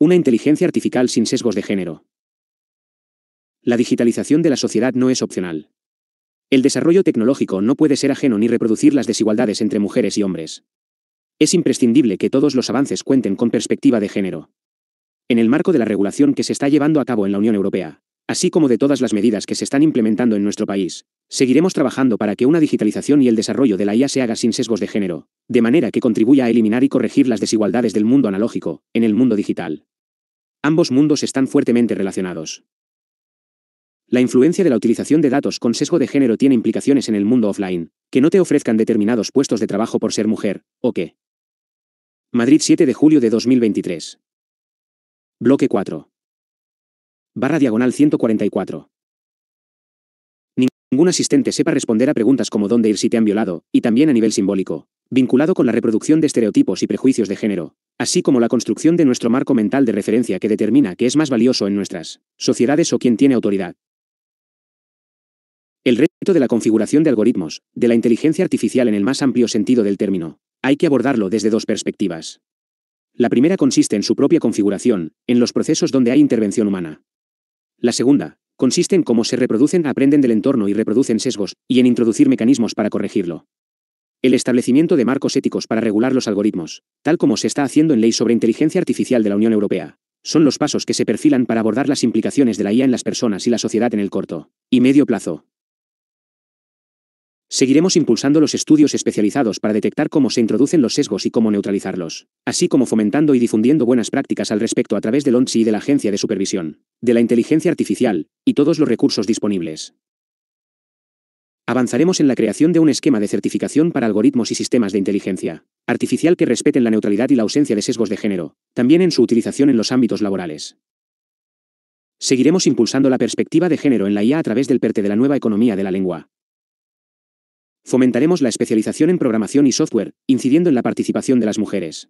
Una inteligencia artificial sin sesgos de género. La digitalización de la sociedad no es opcional. El desarrollo tecnológico no puede ser ajeno ni reproducir las desigualdades entre mujeres y hombres. Es imprescindible que todos los avances cuenten con perspectiva de género. En el marco de la regulación que se está llevando a cabo en la Unión Europea, así como de todas las medidas que se están implementando en nuestro país, Seguiremos trabajando para que una digitalización y el desarrollo de la IA se haga sin sesgos de género, de manera que contribuya a eliminar y corregir las desigualdades del mundo analógico, en el mundo digital. Ambos mundos están fuertemente relacionados. La influencia de la utilización de datos con sesgo de género tiene implicaciones en el mundo offline, que no te ofrezcan determinados puestos de trabajo por ser mujer, o que. Madrid 7 de julio de 2023. Bloque 4. Barra diagonal 144. Ningún asistente sepa responder a preguntas como dónde ir si te han violado, y también a nivel simbólico, vinculado con la reproducción de estereotipos y prejuicios de género, así como la construcción de nuestro marco mental de referencia que determina qué es más valioso en nuestras sociedades o quién tiene autoridad. El reto de la configuración de algoritmos, de la inteligencia artificial en el más amplio sentido del término, hay que abordarlo desde dos perspectivas. La primera consiste en su propia configuración, en los procesos donde hay intervención humana. La segunda, consiste en cómo se reproducen, aprenden del entorno y reproducen sesgos, y en introducir mecanismos para corregirlo. El establecimiento de marcos éticos para regular los algoritmos, tal como se está haciendo en Ley sobre Inteligencia Artificial de la Unión Europea, son los pasos que se perfilan para abordar las implicaciones de la IA en las personas y la sociedad en el corto y medio plazo. Seguiremos impulsando los estudios especializados para detectar cómo se introducen los sesgos y cómo neutralizarlos, así como fomentando y difundiendo buenas prácticas al respecto a través del ONSI y de la Agencia de Supervisión de la Inteligencia Artificial, y todos los recursos disponibles. Avanzaremos en la creación de un esquema de certificación para algoritmos y sistemas de inteligencia artificial que respeten la neutralidad y la ausencia de sesgos de género, también en su utilización en los ámbitos laborales. Seguiremos impulsando la perspectiva de género en la IA a través del PERTE de la nueva economía de la lengua. Fomentaremos la especialización en programación y software, incidiendo en la participación de las mujeres.